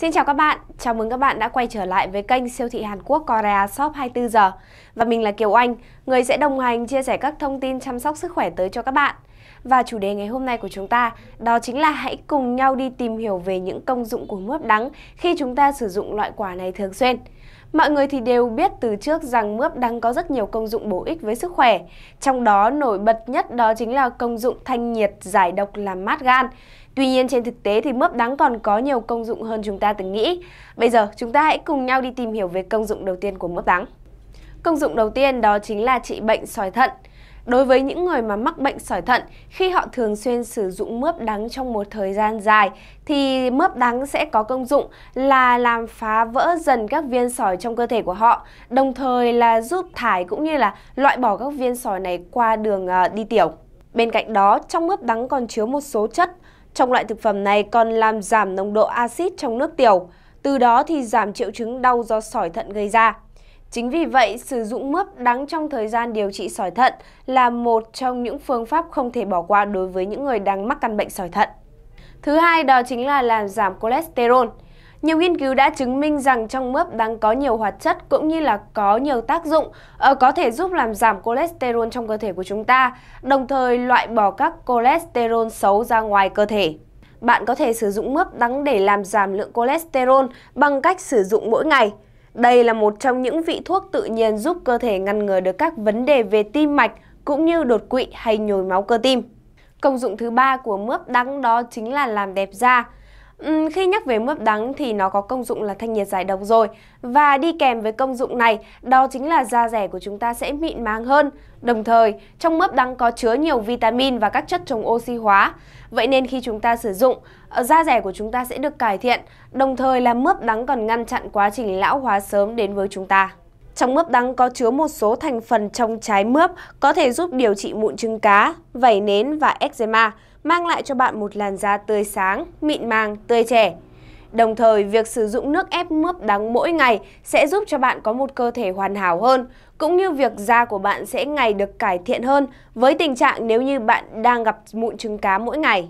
Xin chào các bạn, chào mừng các bạn đã quay trở lại với kênh siêu thị Hàn Quốc Korea Shop 24 giờ. Và mình là Kiều Anh, người sẽ đồng hành chia sẻ các thông tin chăm sóc sức khỏe tới cho các bạn. Và chủ đề ngày hôm nay của chúng ta đó chính là hãy cùng nhau đi tìm hiểu về những công dụng của mướp đắng khi chúng ta sử dụng loại quả này thường xuyên. Mọi người thì đều biết từ trước rằng mướp đang có rất nhiều công dụng bổ ích với sức khỏe. Trong đó nổi bật nhất đó chính là công dụng thanh nhiệt, giải độc làm mát gan. Tuy nhiên trên thực tế thì mướp đắng còn có nhiều công dụng hơn chúng ta từng nghĩ. Bây giờ chúng ta hãy cùng nhau đi tìm hiểu về công dụng đầu tiên của mướp đắng. Công dụng đầu tiên đó chính là trị bệnh sỏi thận. Đối với những người mà mắc bệnh sỏi thận, khi họ thường xuyên sử dụng mướp đắng trong một thời gian dài, thì mướp đắng sẽ có công dụng là làm phá vỡ dần các viên sỏi trong cơ thể của họ, đồng thời là giúp thải cũng như là loại bỏ các viên sỏi này qua đường ờ, đi tiểu. Bên cạnh đó, trong mướp đắng còn chứa một số chất. Trong loại thực phẩm này còn làm giảm nồng độ axit trong nước tiểu, từ đó thì giảm triệu chứng đau do sỏi thận gây ra. Chính vì vậy, sử dụng mướp đắng trong thời gian điều trị sỏi thận là một trong những phương pháp không thể bỏ qua đối với những người đang mắc căn bệnh sỏi thận. Thứ hai đó chính là làm giảm cholesterol. Nhiều nghiên cứu đã chứng minh rằng trong mướp đắng có nhiều hoạt chất cũng như là có nhiều tác dụng ờ, có thể giúp làm giảm cholesterol trong cơ thể của chúng ta, đồng thời loại bỏ các cholesterol xấu ra ngoài cơ thể. Bạn có thể sử dụng mướp đắng để làm giảm lượng cholesterol bằng cách sử dụng mỗi ngày. Đây là một trong những vị thuốc tự nhiên giúp cơ thể ngăn ngừa được các vấn đề về tim mạch cũng như đột quỵ hay nhồi máu cơ tim. Công dụng thứ ba của mướp đắng đó chính là làm đẹp da. Ừ, khi nhắc về mướp đắng thì nó có công dụng là thanh nhiệt giải độc rồi và đi kèm với công dụng này đó chính là da rẻ của chúng ta sẽ mịn màng hơn. Đồng thời, trong mướp đắng có chứa nhiều vitamin và các chất chống oxy hóa. Vậy nên khi chúng ta sử dụng, ờ, da rẻ của chúng ta sẽ được cải thiện, đồng thời là mướp đắng còn ngăn chặn quá trình lão hóa sớm đến với chúng ta. Trong mướp đắng có chứa một số thành phần trong trái mướp có thể giúp điều trị mụn trứng cá, vẩy nến và eczema, mang lại cho bạn một làn da tươi sáng, mịn màng, tươi trẻ. Đồng thời, việc sử dụng nước ép mướp đắng mỗi ngày sẽ giúp cho bạn có một cơ thể hoàn hảo hơn, cũng như việc da của bạn sẽ ngày được cải thiện hơn với tình trạng nếu như bạn đang gặp mụn trứng cá mỗi ngày.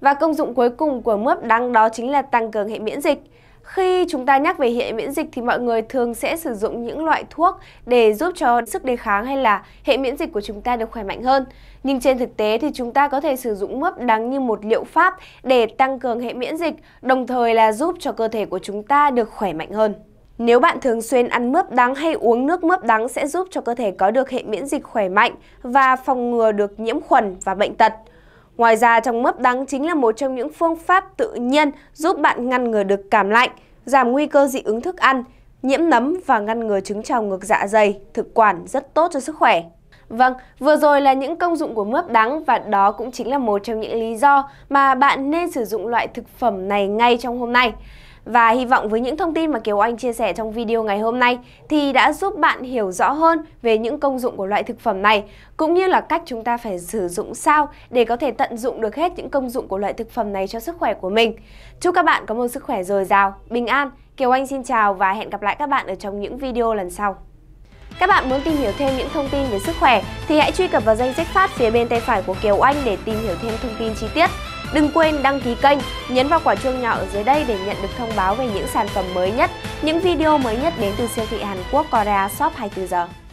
Và công dụng cuối cùng của mướp đắng đó chính là tăng cường hệ miễn dịch. Khi chúng ta nhắc về hệ miễn dịch thì mọi người thường sẽ sử dụng những loại thuốc để giúp cho sức đề kháng hay là hệ miễn dịch của chúng ta được khỏe mạnh hơn. Nhưng trên thực tế thì chúng ta có thể sử dụng mướp đắng như một liệu pháp để tăng cường hệ miễn dịch, đồng thời là giúp cho cơ thể của chúng ta được khỏe mạnh hơn. Nếu bạn thường xuyên ăn mướp đắng hay uống nước mướp đắng sẽ giúp cho cơ thể có được hệ miễn dịch khỏe mạnh và phòng ngừa được nhiễm khuẩn và bệnh tật. Ngoài ra, trong mướp đắng chính là một trong những phương pháp tự nhiên giúp bạn ngăn ngừa được cảm lạnh, giảm nguy cơ dị ứng thức ăn, nhiễm nấm và ngăn ngừa chứng trào ngược dạ dày, thực quản rất tốt cho sức khỏe. Vâng, vừa rồi là những công dụng của mướp đắng và đó cũng chính là một trong những lý do mà bạn nên sử dụng loại thực phẩm này ngay trong hôm nay. Và hy vọng với những thông tin mà Kiều Anh chia sẻ trong video ngày hôm nay thì đã giúp bạn hiểu rõ hơn về những công dụng của loại thực phẩm này cũng như là cách chúng ta phải sử dụng sao để có thể tận dụng được hết những công dụng của loại thực phẩm này cho sức khỏe của mình. Chúc các bạn có một sức khỏe dồi dào, bình an. Kiều Anh xin chào và hẹn gặp lại các bạn ở trong những video lần sau. Các bạn muốn tìm hiểu thêm những thông tin về sức khỏe thì hãy truy cập vào danh sách phát phía bên tay phải của Kiều Anh để tìm hiểu thêm thông tin chi tiết. Đừng quên đăng ký kênh, nhấn vào quả chuông nhỏ ở dưới đây để nhận được thông báo về những sản phẩm mới nhất, những video mới nhất đến từ siêu thị Hàn Quốc Korea Shop 24 giờ.